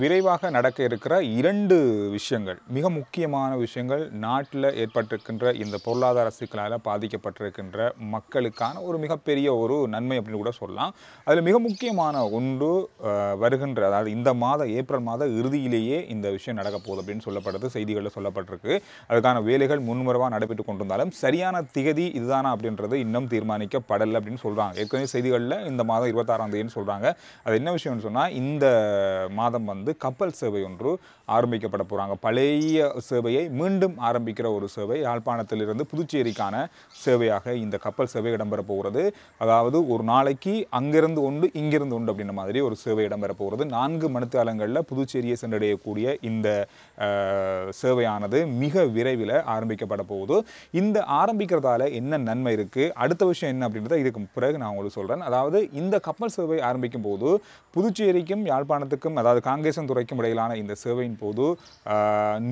விரைவாக நடக்க இருக்கிற இரண்டு விஷயங்கள் மிக முக்கியமான விஷயங்கள் நாட்டில் ஏற்பட்டிருக்கின்ற இந்த பொருளாதார சிக்கலால் பாதிக்கப்பட்டிருக்கின்ற மக்களுக்கான ஒரு மிகப்பெரிய ஒரு நன்மை அப்படின்னு கூட சொல்லலாம் அதில் மிக முக்கியமான ஒன்று வருகின்ற அதாவது இந்த மாத ஏப்ரல் மாத இறுதியிலேயே இந்த விஷயம் நடக்க போகுது அப்படின்னு சொல்லப்படுது செய்திகளில் சொல்லப்பட்டிருக்கு அதுக்கான வேலைகள் முன்முறவாக நடைபெற்று கொண்டிருந்தாலும் சரியான திகதி இதுதானா அப்படின்றது இன்னும் தீர்மானிக்கப்படலை அப்படின்னு சொல்கிறாங்க ஏற்கனவே செய்திகளில் இந்த மாதம் இருபத்தாறாம் தேதின்னு சொல்கிறாங்க அது என்ன விஷயம்னு சொன்னால் இந்த மாதம் வந்து வந்து கப்பல் சேவை ஒன்று ஆரம்பிக்கப்பட போகிறாங்க பழைய சேவையை மீண்டும் ஆரம்பிக்கிற ஒரு சேவை யாழ்ப்பாணத்திலிருந்து புதுச்சேரிக்கான சேவையாக இந்த கப்பல் சேவை இடம்பெற போகிறது அதாவது ஒரு நாளைக்கு அங்கிருந்து உண்டு இங்கிருந்து உண்டு அப்படின்ற மாதிரி ஒரு சேவை இடம்பெற போகிறது நான்கு மணித்தாலங்களில் புதுச்சேரியை சென்றடையக்கூடிய இந்த சேவையானது மிக விரைவில் ஆரம்பிக்கப்பட போகுது இந்த ஆரம்பிக்கிறதால என்ன நன்மை இருக்குது அடுத்த விஷயம் என்ன அப்படின்றத இதுக்கு பிறகு நான் உங்களுக்கு சொல்கிறேன் அதாவது இந்த கப்பல் சேவை ஆரம்பிக்கும் போது புதுச்சேரிக்கும் யாழ்ப்பாணத்துக்கும் அதாவது காங்கிரஸ் துறைக்கும் இடையிலான இந்த சேவையின் போது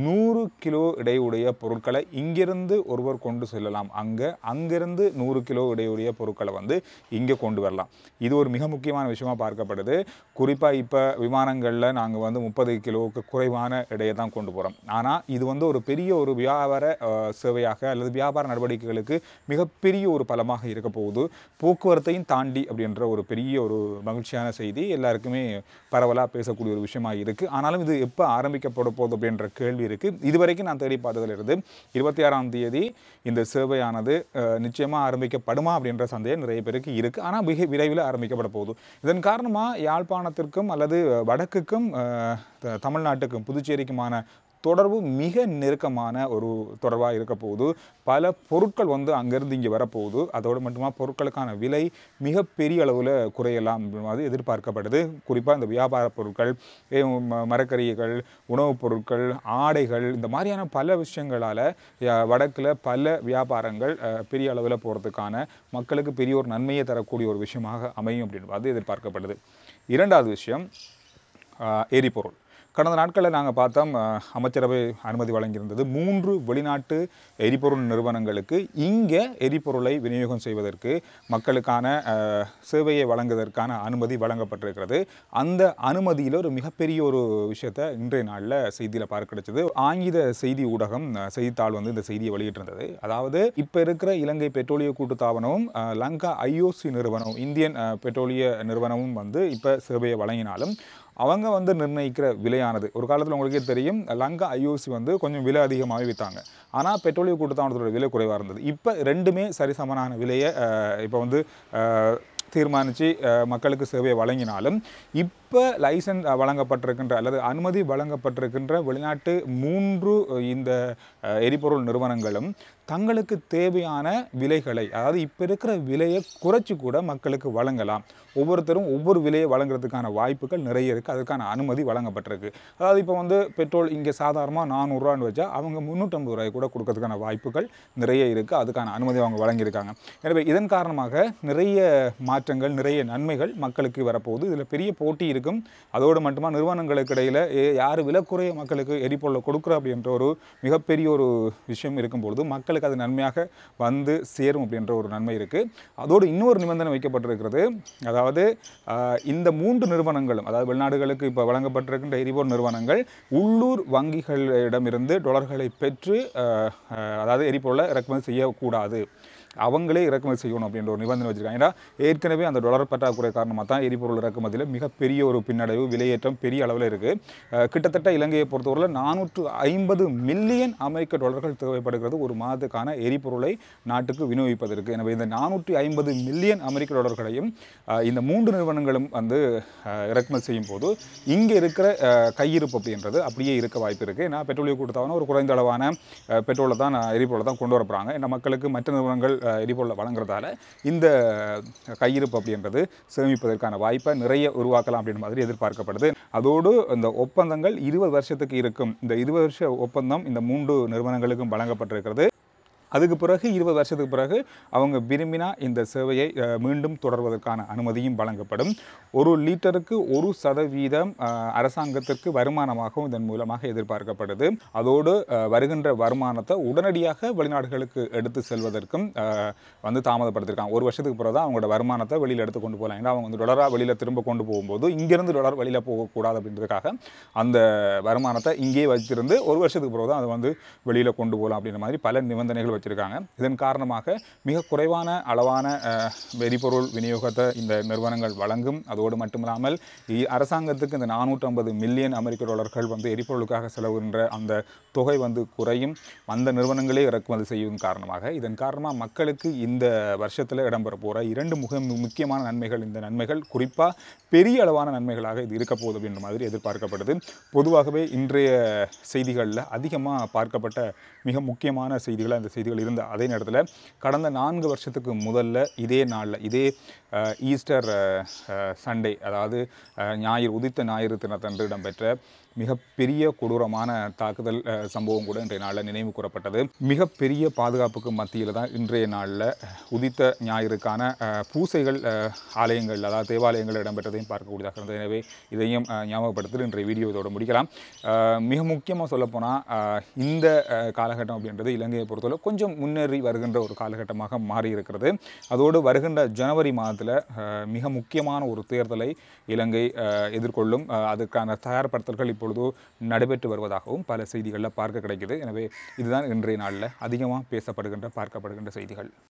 நூறு கிலோ இடையுடைய பொருட்களை இங்கிருந்து ஒருவர் கொண்டு செல்லலாம் அங்கே அங்கிருந்து நூறு கிலோ இடையுடைய பொருட்களை வந்து இங்கே கொண்டு வரலாம் இது ஒரு மிக முக்கியமான விஷயமாக பார்க்கப்படுது குறிப்பாக இப்போ விமானங்களில் நாங்கள் வந்து முப்பது கிலோவுக்கு குறைவான இடையை தான் கொண்டு போகிறோம் ஆனால் இது வந்து ஒரு பெரிய ஒரு வியாபார சேவையாக அல்லது வியாபார நடவடிக்கைகளுக்கு மிகப்பெரிய ஒரு பலமாக இருக்க போகுது போக்குவரத்தையும் தாண்டி அப்படின்ற ஒரு பெரிய ஒரு மகிழ்ச்சியான செய்தி எல்லாருக்குமே பரவலாக பேசக்கூடிய ஒரு விஷயமாக அதிகமாக இருக்குது ஆனாலும் இது எப்போ ஆரம்பிக்கப்பட போகுது அப்படின்ற கேள்வி இருக்குது இதுவரைக்கும் நான் தேடி இருந்து இருபத்தி ஆறாம் தேதி இந்த சேவையானது நிச்சயமாக ஆரம்பிக்கப்படுமா அப்படின்ற சந்தேகம் நிறைய பேருக்கு இருக்குது ஆனால் மிக விரைவில் ஆரம்பிக்கப்பட போகுது இதன் காரணமாக யாழ்ப்பாணத்திற்கும் அல்லது வடக்குக்கும் தமிழ்நாட்டுக்கும் புதுச்சேரிக்குமான தொடர்பு மிக நெருக்கமான ஒரு தொடர்பாக இருக்க போகுது பல பொருட்கள் வந்து அங்கேருந்து இங்கே வரப்போகுது அதோடு மட்டுமா பொருட்களுக்கான விலை மிகப்பெரிய அளவில் குறையலாம் அது எதிர்பார்க்கப்படுது குறிப்பாக இந்த வியாபார பொருட்கள் மரக்கறிகள் உணவுப் பொருட்கள் ஆடைகள் இந்த மாதிரியான பல விஷயங்களால் வடக்கில் பல வியாபாரங்கள் பெரிய அளவில் போகிறதுக்கான மக்களுக்கு பெரிய ஒரு நன்மையை தரக்கூடிய ஒரு விஷயமாக அமையும் அப்படின்னு அது எதிர்பார்க்கப்படுது இரண்டாவது விஷயம் எரிபொருள் கடந்த நாட்களில் நாங்கள் பார்த்தோம் அமைச்சரவை அனுமதி வழங்கியிருந்தது மூன்று வெளிநாட்டு எரிபொருள் நிறுவனங்களுக்கு இங்கே எரிபொருளை விநியோகம் செய்வதற்கு மக்களுக்கான சேவையை வழங்குவதற்கான அனுமதி வழங்கப்பட்டிருக்கிறது அந்த அனுமதியில் ஒரு மிகப்பெரிய ஒரு விஷயத்தை இன்றைய நாளில் செய்தியில் பார்க்க கிடைச்சது ஆங்கில செய்தி ஊடகம் செய்தித்தாள் வந்து இந்த செய்தியை வெளியிட்டிருந்தது அதாவது இப்போ இருக்கிற இலங்கை பெட்ரோலிய கூட்டுத்தாபனமும் லங்கா ஐஓசி நிறுவனம் இந்தியன் பெட்ரோலிய நிறுவனமும் வந்து இப்போ சேவையை வழங்கினாலும் அவங்க வந்து நிர்ணயிக்கிற விலையானது ஒரு காலத்தில் உங்களுக்கே தெரியும் லங்கா ஐஓசி வந்து கொஞ்சம் விலை அதிகமாக விற்றாங்க ஆனால் பெட்ரோலிய கூட்டத்தானத்தோட விலை குறைவாக இருந்தது இப்போ ரெண்டுமே சரிசமனான விலையை இப்போ வந்து தீர்மானித்து மக்களுக்கு சேவையை வழங்கினாலும் இப்போ லைசன்ஸ் வழங்கப்பட்டிருக்கின்ற அல்லது அனுமதி வழங்கப்பட்டிருக்கின்ற வெளிநாட்டு மூன்று இந்த எரிபொருள் நிறுவனங்களும் தங்களுக்கு தேவையான விலைகளை அதாவது இப்போ இருக்கிற விலையை குறைச்சி கூட மக்களுக்கு வழங்கலாம் ஒவ்வொருத்தரும் ஒவ்வொரு விலையை வழங்குறதுக்கான வாய்ப்புகள் நிறைய இருக்குது அதுக்கான அனுமதி வழங்கப்பட்டிருக்கு அதாவது இப்போ வந்து பெட்ரோல் இங்கே சாதாரணமாக நானூறுரூவான்னு வச்சா அவங்க முந்நூற்றம்பது ரூபாய் கூட கொடுக்கறதுக்கான வாய்ப்புகள் நிறைய இருக்குது அதுக்கான அனுமதி அவங்க வழங்கியிருக்காங்க எனவே இதன் காரணமாக நிறைய மா மாற்றங்கள் நிறைய நன்மைகள் மக்களுக்கு வரப்போகுது இதில் பெரிய போட்டி இருக்கும் அதோடு மட்டுமா நிறுவனங்களுக்கு இடையில் யார் விலக்குறைய மக்களுக்கு எரிபொருளை கொடுக்குற அப்படின்ற ஒரு மிகப்பெரிய ஒரு விஷயம் இருக்கும்பொழுது மக்களுக்கு அது நன்மையாக வந்து சேரும் அப்படின்ற ஒரு நன்மை இருக்குது அதோடு இன்னொரு நிபந்தனை வைக்கப்பட்டிருக்கிறது அதாவது இந்த மூன்று நிறுவனங்களும் அதாவது வெளிநாடுகளுக்கு இப்போ வழங்கப்பட்டிருக்கின்ற எரிபொருள் நிறுவனங்கள் உள்ளூர் வங்கிகளிடமிருந்து டொலர்களை பெற்று அதாவது எரிபொருளை இறக்குமதி செய்யக்கூடாது அவங்களே இறக்குமதி செய்யணும் அப்படின்ற ஒரு நிபந்தனை வச்சிருக்காங்க ஏன்னா ஏற்கனவே அந்த டொலர் பற்றாக்குறை காரணமாக தான் எரிபொருள் இறக்குமதியில் மிகப்பெரிய ஒரு பின்னடைவு விலையேற்றம் பெரிய அளவில் இருக்குது கிட்டத்தட்ட இலங்கையை பொறுத்தவரையில் நானூற்று ஐம்பது மில்லியன் அமெரிக்க டாலர்கள் தேவைப்படுகிறது ஒரு மாதத்துக்கான எரிபொருளை நாட்டுக்கு விநியோகிப்பதற்கு எனவே இந்த நானூற்றி ஐம்பது மில்லியன் அமெரிக்க டாலர்களையும் இந்த மூன்று நிறுவனங்களும் வந்து இறக்குமதி செய்யும் போது இங்கே இருக்கிற கையிருப்பு அப்படின்றது அப்படியே இருக்க வாய்ப்பு இருக்குது ஏன்னா பெட்ரோலிய கூட்டத்தான ஒரு குறைந்த அளவான பெட்ரோலை தான் எரிபொருளை தான் கொண்டு வரப்படுறாங்க ஏன்னா மக்களுக்கு மற்ற நிறுவனங்கள் எரிபொருளை வழங்குறதால இந்த கையிருப்பு அப்படின்றது சேமிப்பதற்கான வாய்ப்பை நிறைய உருவாக்கலாம் அப்படின்ற மாதிரி எதிர்பார்க்கப்படுது அதோடு இந்த ஒப்பந்தங்கள் இருபது வருஷத்துக்கு இருக்கும் இந்த இருபது வருஷ ஒப்பந்தம் இந்த மூன்று நிறுவனங்களுக்கும் வழங்கப்பட்டிருக்கிறது அதுக்கு பிறகு இருபது வருஷத்துக்கு பிறகு அவங்க விரும்பினா இந்த சேவையை மீண்டும் தொடர்வதற்கான அனுமதியும் வழங்கப்படும் ஒரு லிட்டருக்கு ஒரு சதவீதம் அரசாங்கத்திற்கு வருமானமாகவும் இதன் மூலமாக எதிர்பார்க்கப்படுது அதோடு வருகின்ற வருமானத்தை உடனடியாக வெளிநாடுகளுக்கு எடுத்து செல்வதற்கும் வந்து தாமதப்படுத்திருக்காங்க ஒரு வருஷத்துக்கு பிறகு தான் அவங்களோட வருமானத்தை வெளியில் எடுத்து கொண்டு போகலாம் ஏன்னா அவங்க வந்து டொலராக வெளியில் திரும்ப கொண்டு போகும்போது இங்கேருந்து டொலர் வெளியில் போகக்கூடாது அப்படின்றதுக்காக அந்த வருமானத்தை இங்கேயே வச்சிருந்து ஒரு வருஷத்துக்கு பிறகு தான் அதை வந்து வெளியில் கொண்டு போகலாம் அப்படின்ற மாதிரி பல நிபந்தனைகள் வச்சுருக்காங்க இதன் காரணமாக மிக குறைவான அளவான வெறிபொருள் விநியோகத்தை இந்த நிறுவனங்கள் வழங்கும் அதோடு மட்டுமில்லாமல் அரசாங்கத்துக்கு இந்த நானூற்றம்பது மில்லியன் அமெரிக்க டாலர்கள் வந்து எரிபொருளுக்காக செலவுகின்ற அந்த தொகை வந்து குறையும் அந்த நிறுவனங்களே இறக்குமதி செய்யும் காரணமாக இதன் காரணமாக மக்களுக்கு இந்த வருஷத்தில் இடம்பெற போகிற இரண்டு முக முக்கியமான நன்மைகள் இந்த நன்மைகள் குறிப்பாக பெரிய அளவான நன்மைகளாக இது இருக்க போகுது அப்படின்ற மாதிரி எதிர்பார்க்கப்படுது பொதுவாகவே இன்றைய செய்திகளில் அதிகமாக பார்க்கப்பட்ட மிக முக்கியமான செய்திகளை அந்த செய்தி செய்திகள் இருந்த அதே நேரத்தில் கடந்த நான்கு வருஷத்துக்கு முதல்ல இதே நாளில் இதே ஈஸ்டர் சண்டே அதாவது ஞாயிறு உதித்த ஞாயிறு தினத்தன்று இடம்பெற்ற மிகப்பெரிய கொடூரமான தாக்குதல் சம்பவம் கூட இன்றைய நாளில் நினைவு கூறப்பட்டது மிகப்பெரிய பாதுகாப்புக்கு மத்தியில் தான் இன்றைய நாளில் உதித்த ஞாயிறுக்கான பூசைகள் ஆலயங்கள் அதாவது தேவாலயங்கள் இடம்பெற்றதையும் பார்க்கக்கூடியதாக இருந்தது எனவே இதையும் ஞாபகப்படுத்தி இன்றைய வீடியோ இதோடு முடிக்கலாம் மிக முக்கியமாக சொல்லப்போனால் இந்த காலகட்டம் அப்படின்றது இலங்கையை பொறுத்தவரை கொஞ்சம் முன்னேறி வருகின்ற ஒரு காலகட்டமாக மாறியிருக்கிறது அதோடு வருகின்ற ஜனவரி மாதத்தில் மிக முக்கியமான ஒரு தேர்தலை இலங்கை எதிர்கொள்ளும் அதுக்கான தயார்படுத்தல்கள் இப்பொழுது நடைபெற்று வருவதாகவும் பல செய்திகளில் பார்க்க கிடைக்குது எனவே இதுதான் இன்றைய நாளில் அதிகமாக பேசப்படுகின்ற பார்க்கப்படுகின்ற செய்திகள்